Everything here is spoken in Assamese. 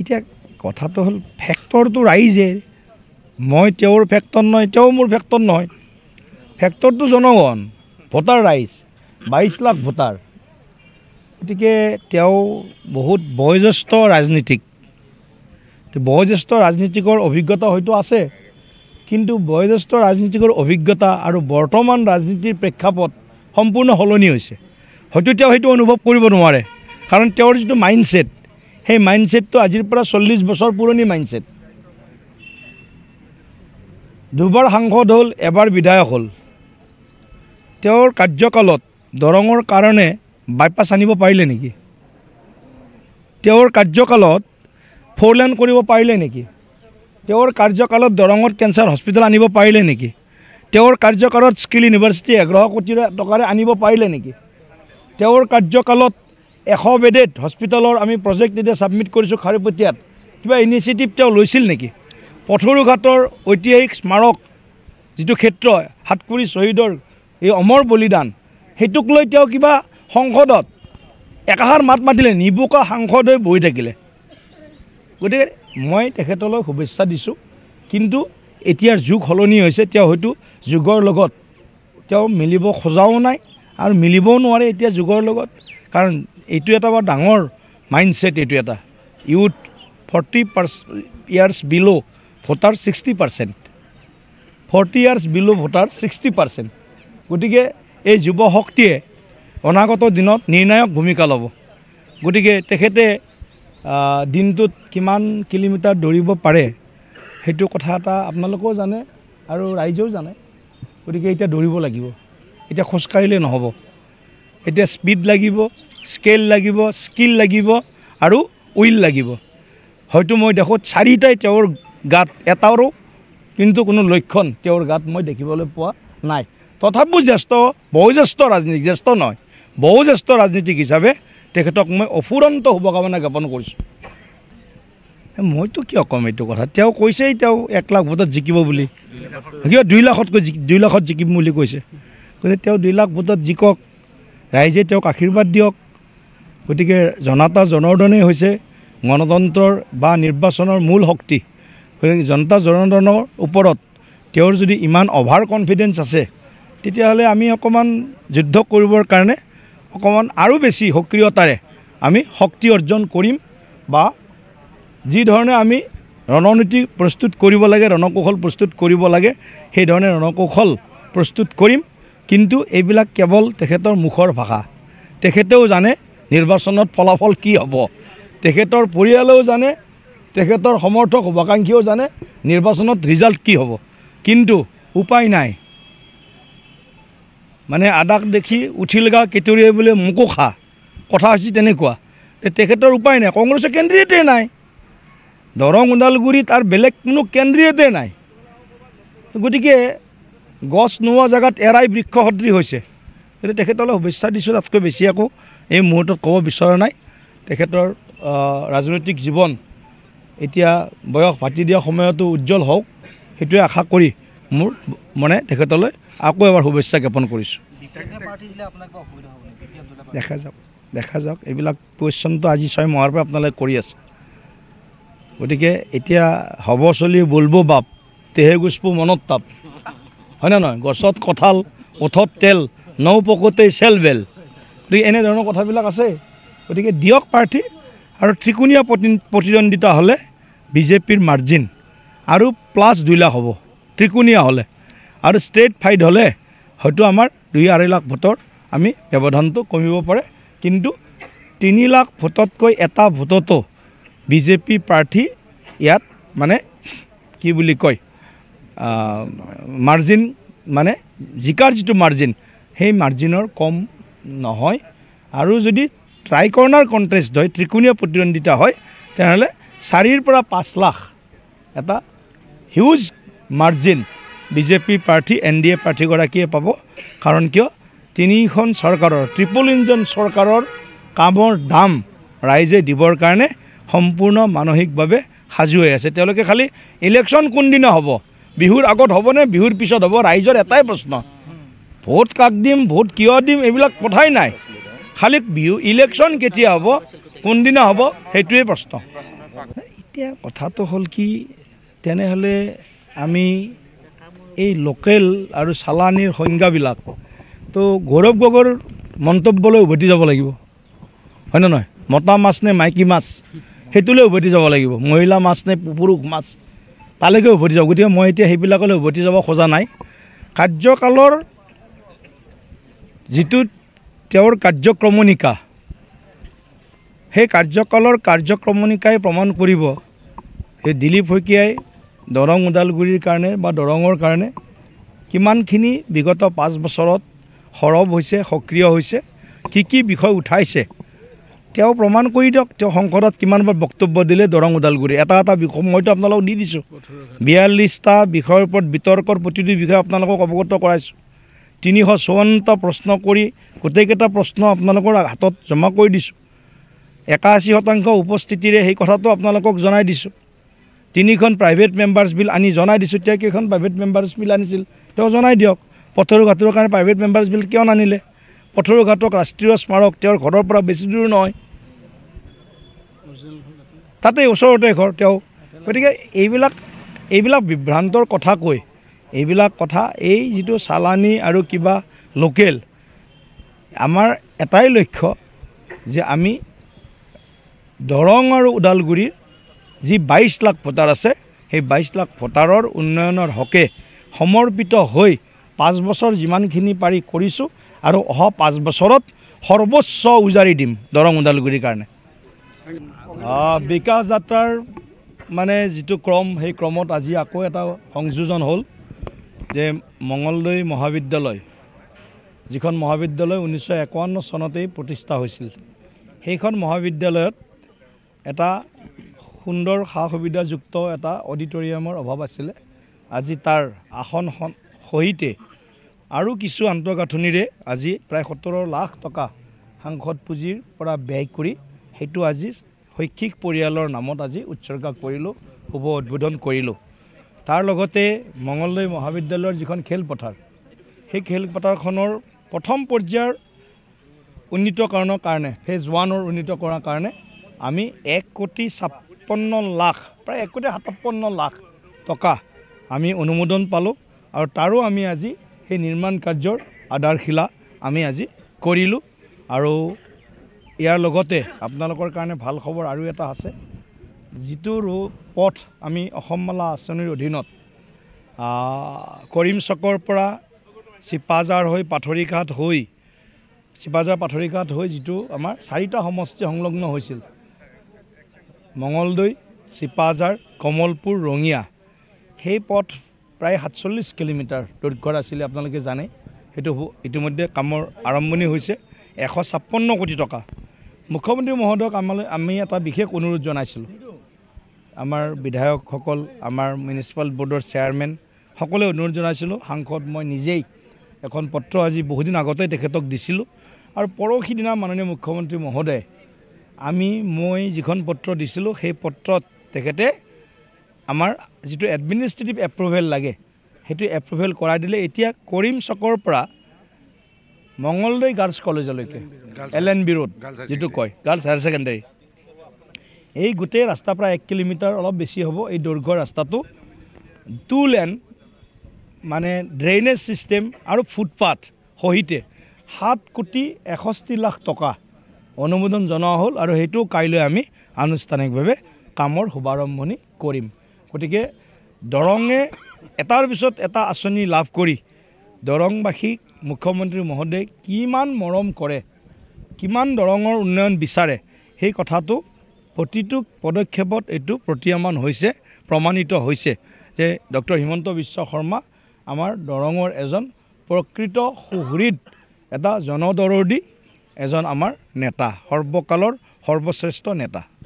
এতিয়া কথাটো হ'ল ফেক্টৰটো ৰাইজে মই তেওঁৰ ফেক্টৰ নহয় তেওঁ মোৰ ফেক্টৰ নহয় ফেক্টৰটো জনগণ ভোটাৰ ৰাইজ বাইছ লাখ ভোটাৰ গতিকে তেওঁ বহুত বয়োজ্যেষ্ঠ ৰাজনীতিক বয়োজ্যেষ্ঠ ৰাজনীতিকৰ অভিজ্ঞতা হয়তো আছে কিন্তু বয়োজ্যেষ্ঠ ৰাজনীতিকৰ অভিজ্ঞতা আৰু বৰ্তমান ৰাজনীতিৰ প্ৰেক্ষাপট সম্পূৰ্ণ সলনি হৈছে হয়তো তেওঁ সেইটো অনুভৱ কৰিব নোৱাৰে কাৰণ তেওঁৰ যিটো মাইণ্ডছেট সেই মাইণ্ডছেটটো আজিৰ পৰা চল্লিছ বছৰ পুৰণি মাইণ্ডছেট দুবাৰ সাংসদ হ'ল এবাৰ বিধায়ক হ'ল তেওঁৰ কাৰ্যকালত দৰঙৰ কাৰণে বাইপাছ আনিব পাৰিলে নেকি তেওঁৰ কাৰ্যকালত ফ'ৰ লেন কৰিব পাৰিলে নেকি তেওঁৰ কাৰ্যকালত দৰঙত কেঞ্চাৰ হস্পিটেল আনিব পাৰিলে নেকি তেওঁৰ কাৰ্যকালত স্কিল ইউনিভাৰ্চিটি এঘাৰশ কোটি টকাৰে আনিব পাৰিলে নেকি তেওঁৰ কাৰ্যকালত এশ বেডেড হস্পিটেলৰ আমি প্ৰজেক্ট এতিয়া ছাবমিট কৰিছোঁ খাৰুপতীয়াত কিবা ইনিচিয়েটিভ তেওঁ লৈছিল নেকি পথৰুঘাটৰ ঐতিহাসিক স্মাৰক যিটো ক্ষেত্ৰ সাতকুৰি শ্বহীদৰ এই অমৰ বলিদান সেইটোক লৈ তেওঁ কিবা সংসদত একাষাৰ মাত মাতিলে নিবুকা সাংসদ হৈ বহি থাকিলে গতিকে মই তেখেতলৈ শুভেচ্ছা দিছোঁ কিন্তু এতিয়াৰ যুগ সলনি হৈছে তেওঁ হয়তো যুগৰ লগত তেওঁ মিলিব খোজাও নাই আৰু মিলিবও নোৱাৰে এতিয়া যুগৰ লগত কাৰণ এইটো এটা বৰ ডাঙৰ মাইণ্ডছেট এইটো এটা youth forty percent years below' voter sixty percent forty years below' voter sixty percent গতিকে এই যুৱ শক্তিয়ে অনাগত দিনত নিৰ্ণায়ক ভূমিকা ল'ব গতিকে তেখেতে দিনটোত কিমান কিলোমিটাৰ দৌৰিব পাৰে সেইটো কথা এটা আপোনালোকেও জানে আৰু ৰাইজেও জানে গতিকে এতিয়া দৌৰিব লাগিব এতিয়া খোজকাঢ়িলে নহ'ব এতিয়া স্পীড লাগিব স্কেল লাগিব স্কিল লাগিব আৰু উইল লাগিব হয়তো মই দেখোঁ চাৰিটাই তেওঁৰ গাত এটাৰো কিন্তু কোনো লক্ষণ তেওঁৰ গাত মই দেখিবলৈ পোৱা নাই তথাপিও জ্যেষ্ঠ বয়োজ্যেষ্ঠ ৰাজনীতি জ্যেষ্ঠ নহয় বয়োজ্যেষ্ঠ ৰাজনীতিক হিচাপে তেখেতক মই অফুৰন্ত শুভকামনা জ্ঞাপন কৰিছোঁ মইতো কিয় ক'ম এইটো কথা তেওঁ কৈছেই তেওঁ এক লাখ ভোটত জিকিব বুলি কিয় দুই লাখতকৈ জিকি দুই লাখত জিকিম বুলি কৈছে গতিকে তেওঁ দুই লাখ ভোটত জিকক ৰাইজে তেওঁক আশীৰ্বাদ দিয়ক গতিকে জনতা জনৰ্ধনেই হৈছে গণতন্ত্ৰৰ বা নিৰ্বাচনৰ মূল শক্তি গতিকে জনতা জনৰ্ধনৰ ওপৰত তেওঁৰ যদি ইমান অভাৰ কনফিডেঞ্চ আছে তেতিয়াহ'লে আমি অকণমান যুদ্ধ কৰিবৰ কাৰণে অকণমান আৰু বেছি সক্ৰিয়তাৰে আমি শক্তি অৰ্জন কৰিম বা যি যিধৰণে আমি ৰণনীতি প্ৰস্তুত কৰিব লাগে ৰণকৌশল প্ৰস্তুত কৰিব লাগে সেইধৰণে ৰণকৌশল প্ৰস্তুত কৰিম কিন্তু এইবিলাক কেৱল তেখেতৰ মুখৰ ভাষা তেখেতেও জানে নিৰ্বাচনত ফলাফল কি হ'ব তেখেতৰ পৰিয়ালেও জানে তেখেতৰ সমৰ্থক শুভাকাংক্ষীও জানে নিৰ্বাচনত ৰিজাল্ট কি হ'ব কিন্তু উপায় নাই মানে আদাক দেখি উঠিল গা কেতুৰিয়ে বোলে মোকো খা কথা হৈছে তেনেকুৱা তেখেতৰ উপায় নাই কংগ্ৰেছৰ কেন্দ্ৰীয়তে নাই দৰং ওদালগুৰিত আৰু বেলেগ কোনো কেন্দ্ৰীয়তে নাই গতিকে গছ নোহোৱা জেগাত এৰাই বৃক্ষ সদৃশ হৈছে গতিকে তেখেতলৈ শুভেচ্ছা দিছোঁ তাতকৈ বেছি আকৌ এই মুহূৰ্তত ক'ব বিচৰা নাই তেখেতৰ ৰাজনৈতিক জীৱন এতিয়া বয়স ভাতি দিয়া সময়তো উজ্জ্বল হওক সেইটোৱে আশা কৰি মোৰ মানে তেখেতলৈ আকৌ এবাৰ শুভেচ্ছা জ্ঞাপন কৰিছোঁ দেখা যাওক দেখা যাওক এইবিলাক কুৱেশ্যনটো আজি ছয় মাহৰ পৰা আপোনালোকে কৰি আছে গতিকে এতিয়া হ'ব চলি বলব বাপ তেহে গুচপু মনত তাপ হয়নে নহয় গছত কঁঠাল ওঠত তেল নৌ চেল বেল গতিকে এনেধৰণৰ কথাবিলাক আছে গতিকে দিয়ক প্ৰাৰ্থী আৰু ত্ৰিকোণীয়া প্ৰতি প্ৰতিদ্বন্দ্বিতা হ'লে বিজেপিৰ মাৰ্জিন আৰু প্লাছ দুই লাখ হ'ব ত্ৰিকোণীয়া হ'লে আৰু ষ্টেট ফাইড হ'লে হয়তো আমাৰ দুই আঢ়ৈ লাখ ভোটৰ আমি ব্যৱধানটো কমিব পাৰে কিন্তু তিনি লাখ ভোটতকৈ এটা ভোটতো বিজেপি প্ৰাৰ্থী ইয়াত মানে কি বুলি কয় মাৰ্জিন মানে জিকাৰ যিটো মাৰ্জিন সেই মাৰ্জিনৰ কম নহয় আৰু যদি ট্ৰাইকৰ্ণাৰ কণ্টেষ্ট হয় ত্ৰিকোণীয় প্ৰতিদ্বন্দ্বিতা হয় তেনেহ'লে চাৰিৰ পৰা পাঁচ লাখ এটা huge margin B J P প্ৰাৰ্থী এন ডি এ প্ৰাৰ্থীগৰাকীয়ে পাব কাৰণ কিয় তিনিখন চৰকাৰৰ ট্ৰিপল ইঞ্জন চৰকাৰৰ কামৰ দাম ৰাইজে দিবৰ কাৰণে সম্পূৰ্ণ মানসিকভাৱে সাজু হৈ আছে তেওঁলোকে খালী ইলেকশ্যন কোনদিনা হ'ব বিহুৰ আগত হ'বনে বিহুৰ পিছত হ'ব ৰাইজৰ এটাই প্ৰশ্ন ভোট কাক দিম ভোট কিয় দিম এইবিলাক কথাই নাই খালি বিহু ইলেকশ্যন কেতিয়া হ'ব কোনদিনা হ'ব সেইটোৱে প্ৰশ্ন এতিয়া কথাটো হ'ল কি তেনেহ'লে আমি এই লোকেল আৰু চালানীৰ সংজ্ঞাবিলাক তো গৌৰৱ গগৈৰ মন্তব্যলৈ উভতি যাব লাগিব হয়নে নহয় মতা মাছ নে মাইকী মাছ সেইটোলৈ উভতি যাব লাগিব মহিলা মাছ নে পুৰুষ মাছ তালৈকে উভতি যাব গতিকে মই এতিয়া সেইবিলাকলৈ উভতি যাব খোজা নাই কাৰ্যকালৰ যিটো তেওঁৰ কাৰ্যক্ৰমণিকা সেই কাৰ্যকালৰ কাৰ্যক্ৰমণিকাই প্ৰমাণ কৰিব সেই দিলীপ শইকীয়াই দৰং ওদালগুৰিৰ কাৰণে বা দৰঙৰ কাৰণে কিমানখিনি বিগত পাঁচ বছৰত সৰব হৈছে সক্ৰিয় হৈছে কি কি বিষয় উঠাইছে তেওঁ প্ৰমাণ কৰি দিয়ক তেওঁ সংসদত কিমানবাৰ বক্তব্য দিলে দৰং ওদালগুৰি এটা এটা বিষয় মইতো আপোনালোকক দি দিছোঁ বিয়াল্লিছটা বিষয়ৰ ওপৰত বিতৰ্কৰ প্ৰতিটো বিষয়ে আপোনালোকক অৱগত কৰাইছোঁ তিনিশ চৌৱন্নটা প্ৰশ্ন কৰি গোটেইকেইটা প্ৰশ্ন আপোনালোকৰ হাতত জমা কৰি দিছোঁ একাশী শতাংশ উপস্থিতিৰে সেই কথাটো আপোনালোকক জনাই দিছোঁ তিনিখন প্ৰাইভেট মেম্বাৰছ বিল আনি জনাই দিছোঁ তেওঁ কেইখন প্ৰাইভেট মেম্বাৰছ বিল আনিছিল তেওঁ জনাই দিয়ক পথৰু ঘাটৰ কাৰণে প্ৰাইভেট মেম্বাৰছ বিল কিয় নানিলে পথৰু ঘাটক ৰাষ্ট্ৰীয় স্মাৰক তেওঁৰ ঘৰৰ পৰা বেছি দূৰ নহয় তাতে ওচৰতে ঘৰ তেওঁ গতিকে এইবিলাক এইবিলাক বিভ্ৰান্তৰ কথা কৈ এইবিলাক কথা এই যিটো চালানী আৰু কিবা লোকেল আমাৰ এটাই লক্ষ্য যে আমি দৰং আৰু ওদালগুৰিৰ যি বাইছ লাখ ভোটাৰ আছে সেই বাইছ লাখ ভোটাৰৰ উন্নয়নৰ হকে সমৰ্পিত হৈ পাঁচ বছৰ যিমানখিনি পাৰি কৰিছোঁ আৰু অহা পাঁচ বছৰত সৰ্বোচ্চ উজাৰি দিম দৰং ওদালগুৰিৰ কাৰণে বিকাশ যাত্ৰাৰ মানে যিটো ক্ৰম সেই ক্ৰমত আজি আকৌ এটা সংযোজন হ'ল যে মঙলদৈ মহাবিদ্যালয় যিখন মহাবিদ্যালয় ঊনৈছশ একাৱন্ন চনতেই প্ৰতিষ্ঠা হৈছিল সেইখন মহাবিদ্যালয়ত এটা সুন্দৰ সা সুবিধাযুক্ত এটা অডিটৰিয়ামৰ অভাৱ আছিলে আজি তাৰ আসন সহিতে আৰু কিছু আন্তঃগাঁথনিৰে আজি প্ৰায় সত্তৰ লাখ টকা সাংসদ পুঁজিৰ পৰা ব্যয় কৰি সেইটো আজি শৈক্ষিক পৰিয়ালৰ নামত আজি উৎসৰ্গা কৰিলোঁ শুভ উদ্বোধন কৰিলোঁ তাৰ লগতে মঙলদৈ মহাবিদ্যালয়ৰ যিখন খেলপথাৰ সেই খেলপথাৰখনৰ প্ৰথম পৰ্যায়ৰ উন্নীতকৰণৰ কাৰণে ফেজ ওৱানৰ উন্নীত কৰাৰ কাৰণে আমি এক কোটি ছাপন্ন লাখ প্ৰায় এক কোটি সাতাৱন্ন লাখ টকা আমি অনুমোদন পালোঁ আৰু তাৰো আমি আজি সেই নিৰ্মাণ কাৰ্যৰ আধাৰশিলা আমি আজি কৰিলোঁ আৰু ইয়াৰ লগতে আপোনালোকৰ কাৰণে ভাল খবৰ আৰু এটা আছে যিটো পথ আমি অসমমালা আঁচনিৰ অধীনত কৰিম চকৰ পৰা চিপাজাৰ হৈ পাথৰিঘাট হৈ চিপাজাৰ পাথৰিঘাট হৈ যিটো আমাৰ চাৰিটা সমষ্টি সংলগ্ন হৈছিল মঙলদৈ চিপাজাৰ কমলপুৰ ৰঙিয়া সেই পথ প্ৰায় সাতচল্লিছ কিলোমিটাৰ দৈৰ্ঘ্যৰ আছিলে আপোনালোকে জানে সেইটো ইতিমধ্যে কামৰ আৰম্ভণি হৈছে এশ ছাপন্ন কোটি টকা মুখ্যমন্ত্ৰী মহোদয়ক আমালৈ আমি এটা বিশেষ অনুৰোধ জনাইছিলোঁ আমাৰ বিধায়কসকল আমাৰ মিউনিচিপাল বৰ্ডৰ চেয়াৰমেন সকলোৱে অনুৰোধ জনাইছিলোঁ সাংসদ মই নিজেই এখন পত্ৰ আজি বহুদিন আগতে তেখেতক দিছিলোঁ আৰু পৰহি দিনা মাননীয় মুখ্যমন্ত্ৰী মহোদয় আমি মই যিখন পত্ৰ দিছিলোঁ সেই পত্ৰত তেখেতে আমাৰ যিটো এডমিনিষ্ট্ৰেটিভ এপ্ৰুভেল লাগে সেইটো এপ্ৰুভেল কৰাই দিলে এতিয়া কৰিম চকৰ পৰা মংগলদৈ গাৰ্লছ কলেজলৈকে এল এন বি ৰোড যিটো কয় গাৰ্লছ হায়াৰ ছেকেণ্ডেৰী এই গোটেই ৰাস্তাৰ পৰা এক কিলোমিটাৰ অলপ বেছি হ'ব এই দৈৰ্ঘ্য ৰাস্তাটো টু লেন মানে ড্ৰেইনেজ ছিষ্টেম আৰু ফুটপাথ সহিতে সাত কোটি এষষ্ঠি লাখ টকা অনুমোদন জনোৱা হ'ল আৰু সেইটো কাইলৈ আমি আনুষ্ঠানিকভাৱে কামৰ শুভাৰম্ভণি কৰিম গতিকে দৰঙে এটাৰ পিছত এটা আঁচনি লাভ কৰি দৰংবাসীক মুখ্যমন্ত্ৰী মহোদয়ে কিমান মৰম কৰে কিমান দৰঙৰ উন্নয়ন বিচাৰে সেই কথাটো প্ৰতিটো পদক্ষেপত এইটো প্ৰতীয়মান হৈছে প্ৰমাণিত হৈছে যে ডক্টৰ হিমন্ত বিশ্ব শৰ্মা আমাৰ দৰঙৰ এজন প্ৰকৃত সুহৃদ এটা জনদৰদী এজন আমাৰ নেতা সৰ্বকালৰ সৰ্বশ্ৰেষ্ঠ নেতা